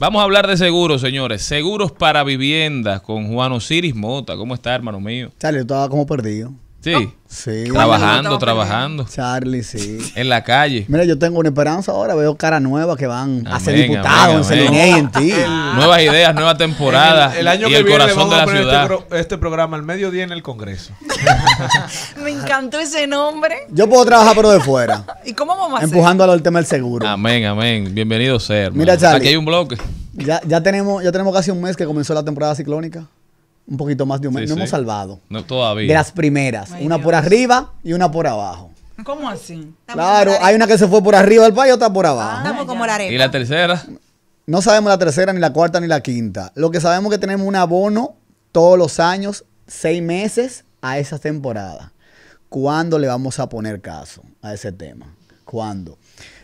Vamos a hablar de seguros, señores. Seguros para viviendas con Juan Osiris Mota. ¿Cómo está, hermano mío? Sale, estaba como perdido. Sí. Trabajando, trabajando. Charlie, sí. En la calle. Mira, yo tengo una esperanza ahora. Veo caras nuevas que van a ser diputados en en ti. Nuevas ideas, nueva temporada. El, año que el viene corazón de la este ciudad. Este, programa al mediodía en el Congreso. Me encantó ese nombre. Yo puedo trabajar, pero de fuera. ¿Y cómo vamos a Empujando al tema del seguro. Amén, amén. Bienvenido ser. Mira, Charlie. Aquí hay un bloque. Ya, ya, tenemos, ya tenemos casi un mes que comenzó la temporada ciclónica un poquito más de un mes. no hemos salvado. No, todavía. De las primeras. una por arriba y una por abajo. ¿Cómo así? claro, hay una que se fue por arriba del país y otra por ah, abajo. ¿Y la tercera? No sabemos la tercera, ni la cuarta, ni la quinta. Lo que sabemos es que tenemos un abono todos los años, seis meses a esa temporada. ¿Cuándo le vamos a poner caso a ese tema? ¿Cuándo?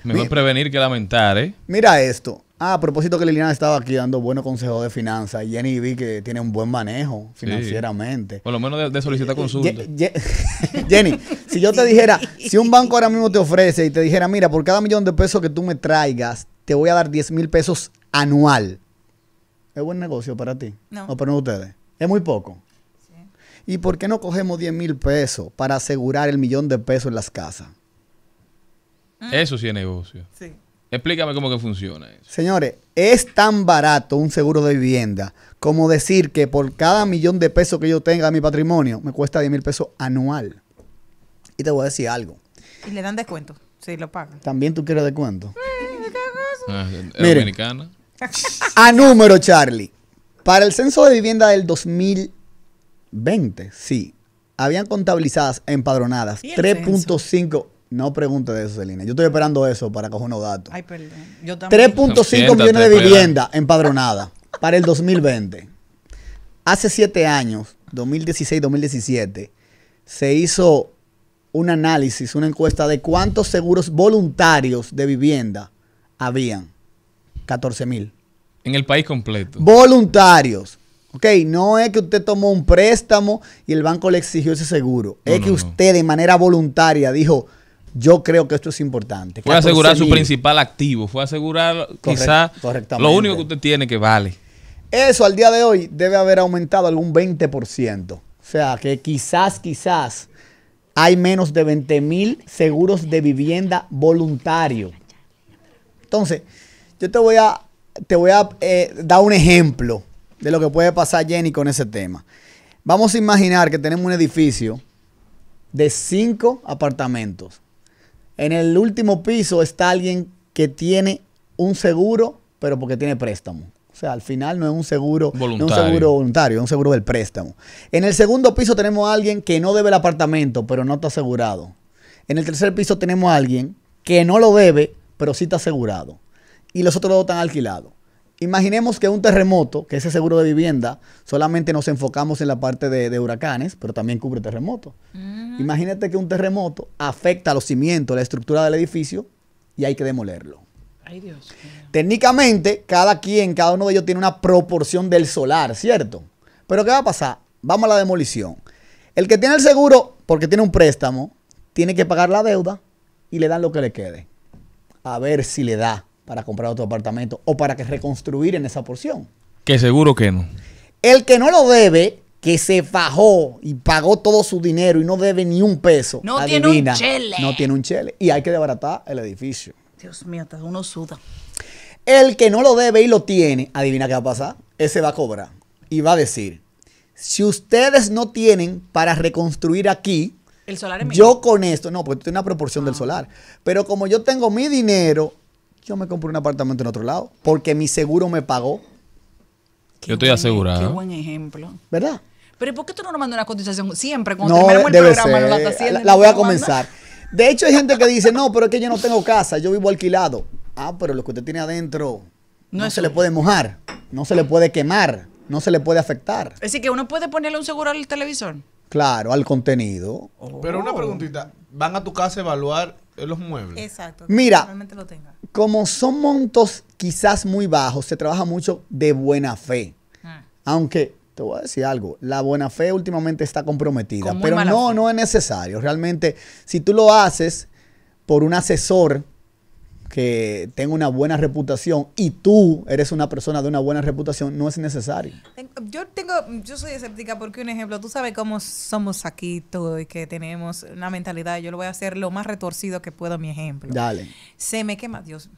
Mejor prevenir que lamentar, ¿eh? Mira esto. Ah, a propósito que Liliana estaba aquí dando buenos consejos de finanzas. Y Jenny vi que tiene un buen manejo financieramente. Por lo menos de, solicitar consulta. Jenny, si yo te dijera, si un banco ahora mismo te ofrece y te dijera, mira, por cada millón de pesos que tú me traigas, te voy a dar 10 mil pesos anual. ¿Es buen negocio para ti? No. ¿O para ustedes? Es muy poco. ¿Y por qué no cogemos 10 mil pesos para asegurar el millón de pesos en las casas? Mm. Eso sí es negocio. Sí. Explícame cómo que funciona eso. Señores, es tan barato un seguro de vivienda como decir que por cada millón de pesos que yo tenga en mi patrimonio me cuesta 10 mil pesos anual. Y te voy a decir algo. Y le dan descuento, si lo pagan. También tú quieres descuento. Eh, ah, ¿Es dominicana? a número, Charlie. Para el censo de vivienda del 2020, sí, habían contabilizadas, empadronadas, 3.5 no pregunte de eso, Celina. Yo estoy esperando eso para coger unos datos. Ay, perdón. 3.5 millones de vivienda empadronada para el 2020. Hace siete años, 2016-2017, se hizo un análisis, una encuesta de cuántos seguros voluntarios de vivienda habían. 14 mil. En el país completo. Voluntarios. Ok, no es que usted tomó un préstamo y el banco le exigió ese seguro. es que usted de manera voluntaria dijo, yo creo que esto es importante. Fue asegurar su principal activo, fue asegurar quizás lo único que usted tiene que vale. Eso al día de hoy debe haber aumentado algún 20%. O sea, que quizás, quizás hay menos de 20 mil seguros de vivienda voluntario. Entonces, yo te voy a, te voy a eh, dar un ejemplo de lo que puede pasar Jenny con ese tema. Vamos a imaginar que tenemos un edificio de cinco apartamentos. En el último piso está alguien que tiene un seguro, pero porque tiene préstamo. O sea, al final no es un seguro voluntario, no es un seguro, voluntario, es un seguro del préstamo. En el segundo piso tenemos a alguien que no debe el apartamento, pero no está asegurado. En el tercer piso tenemos a alguien que no lo debe, pero sí está asegurado. Y los otros dos están alquilados. Imaginemos que un terremoto, que ese seguro de vivienda, solamente nos enfocamos en la parte de, huracanes, pero también cubre terremotos. Mm. Imagínate que un terremoto afecta a los cimientos, la estructura del edificio, y hay que demolerlo. Ay, Dios. Técnicamente, cada quien, cada uno de ellos tiene una proporción del solar, ¿cierto? Pero ¿qué va a pasar? Vamos a la demolición. El que tiene el seguro, porque tiene un préstamo, tiene que pagar la deuda y le dan lo que le quede. A ver si le da para comprar otro apartamento o para que reconstruir en esa porción. Que seguro que no. El que no lo debe, que se fajó y pagó todo su dinero y no debe ni un peso. No tiene un chele. No tiene un chele. Y hay que desbaratar el edificio. Dios mío, uno suda. El que no lo debe y lo tiene, adivina qué va a pasar. Ese va a cobrar y va a decir: Si ustedes no tienen para reconstruir aquí, el solar es yo con esto, no, porque tú tienes una proporción del ah. solar. Pero como yo tengo mi dinero yo me compré un apartamento en otro lado porque mi seguro me pagó. yo estoy e-, asegurado. Qué buen ejemplo. ¿Verdad? Pero ¿por qué tú no nos mandas una cotización siempre cuando no, el programa? la, la, voy a comenzar. De hecho, hay gente que dice, no, pero es que yo no tengo casa, yo vivo alquilado. Ah, pero lo que usted tiene adentro no, se le puede mojar, no se le puede quemar, no se le puede afectar. Es decir, que uno puede ponerle un seguro al televisor. Claro, al contenido. Oh. Pero una preguntita, ¿van a tu casa a evaluar los muebles. Exacto. Mira, como son montos quizás muy bajos, se trabaja mucho de buena fe. Ah. Aunque te voy a decir algo, la buena fe últimamente está comprometida, pero no, no es necesario. Realmente, si tú lo haces por un asesor, que tengo una buena reputación y tú eres una persona de una buena reputación, no es necesario. Yo tengo, yo soy escéptica porque un ejemplo, tú sabes cómo somos aquí todo y que tenemos una mentalidad, yo lo voy a hacer lo más retorcido que puedo mi ejemplo. Dale. Se me quema, Dios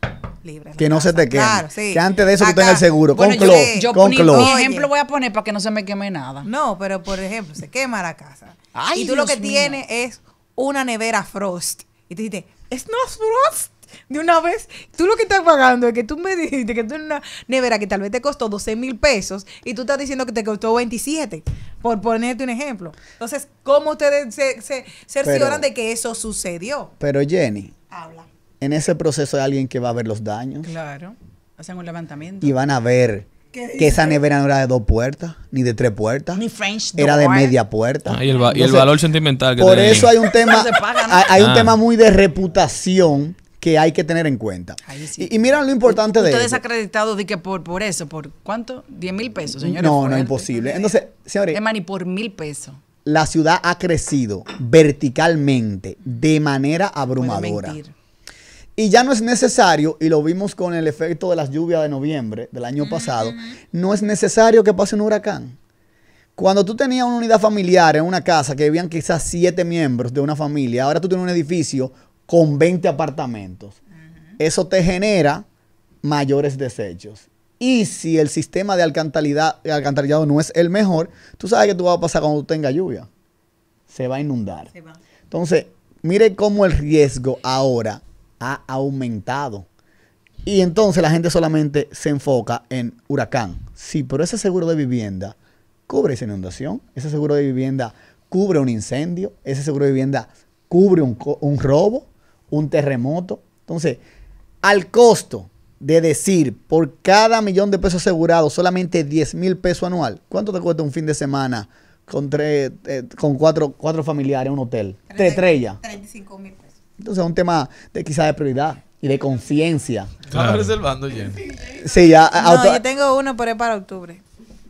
libre. Que no se te queme. Claro, sí. Que antes de eso tú tengas el seguro. con yo, yo con Mi ejemplo voy a poner para que no se me queme nada. No, pero por ejemplo, se quema la casa. y tú lo que tienes es una nevera frost. Y tú dices, ¿es no frost? de una vez, tú lo que estás pagando es que tú me dijiste que tú en una nevera que tal vez te costó 12 mil pesos y tú estás diciendo que te costó 27, por ponerte un ejemplo. Entonces, ¿cómo ustedes se, se cercioran de que eso sucedió? Pero Jenny, habla. En ese proceso hay alguien que va a ver los daños. Claro, hacen un levantamiento. Y van a ver que esa nevera no era de dos puertas, ni de tres puertas. Ni French Era de media puerta. Ah, y, el, valor sentimental que Por eso hay un tema, hay, un ah. tema muy de reputación que hay que tener en cuenta. y, mira lo importante de eso. Usted desacreditado de que por, por eso, ¿por cuánto? ¿10 mil pesos, señores? No, no no, imposible. Entonces, señores. Eh, y por mil pesos. La ciudad ha crecido verticalmente de manera abrumadora. Y ya no es necesario, y lo vimos con el efecto de las lluvias de noviembre del año pasado, no es necesario que pase un huracán. Cuando tú tenías una unidad familiar en una casa que vivían quizás siete miembros de una familia, ahora tú tienes un edificio con 20 apartamentos. Eso te genera mayores desechos. Y si el sistema de alcantarillado no es el mejor, tú sabes que tú vas a pasar cuando tenga lluvia. Se va a inundar. Entonces, mire cómo el riesgo ahora ha aumentado. Y entonces la gente solamente se enfoca en huracán. Sí, pero ese seguro de vivienda cubre esa inundación, ese seguro de vivienda cubre un incendio, ese seguro de vivienda cubre un robo un terremoto. Entonces, al costo de decir por cada millón de pesos asegurados solamente 10 mil pesos anual, ¿cuánto te cuesta un fin de semana con, tres, eh, con cuatro, familiares en un hotel? Tres 35 mil pesos. Entonces, es un tema de quizás de prioridad y de conciencia. Claro. reservando, Jen? Sí, ya. No, yo tengo uno, pero es para octubre.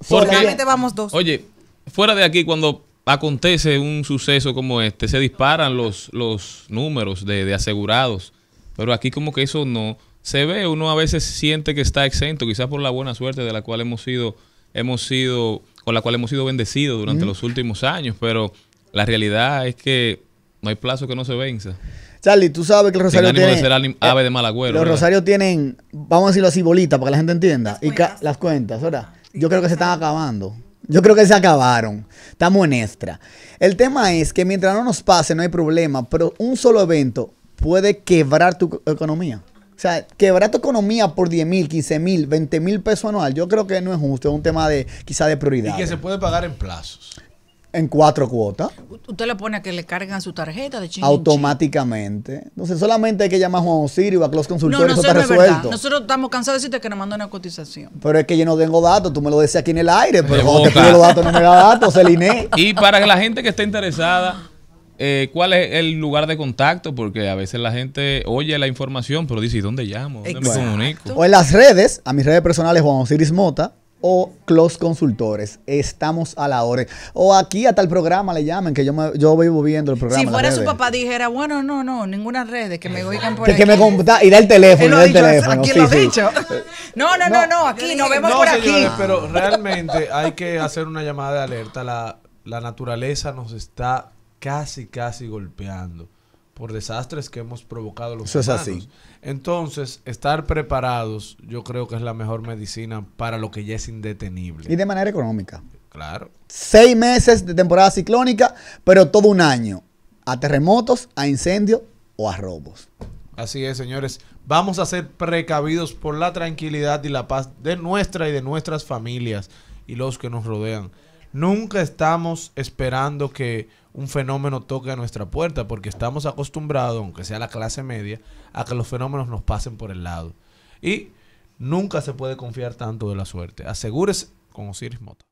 Porque, vamos dos. Oye, fuera de aquí, cuando acontece un suceso como este, se disparan los, los números de, asegurados, pero aquí como que eso no se ve, uno a veces siente que está exento, quizás por la buena suerte de la cual hemos sido, hemos sido, con la cual hemos sido bendecidos durante los últimos años, pero la realidad es que no hay plazo que no se venza. Charlie, tú sabes que los Rosarios tienen. Ser eh, ave de los Rosarios tienen, vamos a decirlo así, Bolita, para que la gente entienda. Las y cuentas. las cuentas, Yo creo que se están acabando. Yo creo que se acabaron. Estamos en extra. El tema es que mientras no nos pase, no hay problema, pero un solo evento puede quebrar tu economía. O sea, quebrar tu economía por 10 mil, 15 mil, 20 mil pesos anual, yo creo que no es justo. Es un tema de quizá de prioridad. Y que se puede pagar en plazos en cuatro cuotas. Usted le pone a que le cargan su tarjeta de ching Automáticamente. Entonces, solamente hay que llamar a Juan Osirio, a los consultores, no, no eso Nosotros estamos cansados de decirte que nos mandan una cotización. Pero es que yo no tengo datos, tú me lo decías aquí en el aire, pero cuando te pido los datos no me da datos, el INE. Y para la gente que está interesada, eh, ¿cuál es el lugar de contacto? Porque a veces la gente oye la información, pero dice, ¿y dónde llamo? ¿Dónde me comunico? O en las redes, a mis redes personales, Juan Osiris Mota, o Close Consultores. Estamos a la hora. O aquí hasta el programa le llamen, que yo, yo vivo viendo el programa. Si fuera su papá dijera, bueno, no, no, ninguna red, que me oigan por ahí. y da el teléfono, el Aquí lo dicho. Eh, no, no, no, no, aquí nos vemos por aquí. pero realmente hay que hacer una llamada de alerta. La, la naturaleza nos está casi, casi golpeando por desastres que hemos provocado los Eso es así. Entonces, estar preparados yo creo que es la mejor medicina para lo que ya es indetenible. Y de manera económica. Claro. Seis meses de temporada ciclónica, pero todo un año. A terremotos, a incendios o a robos. Así es, señores. Vamos a ser precavidos por la tranquilidad y la paz de nuestra y de nuestras familias y los que nos rodean. Nunca estamos esperando que un fenómeno toque a nuestra puerta, porque estamos acostumbrados, aunque sea la clase media, a que los fenómenos nos pasen por el lado. Y nunca se puede confiar tanto de la suerte. Asegúrese con Osiris Moto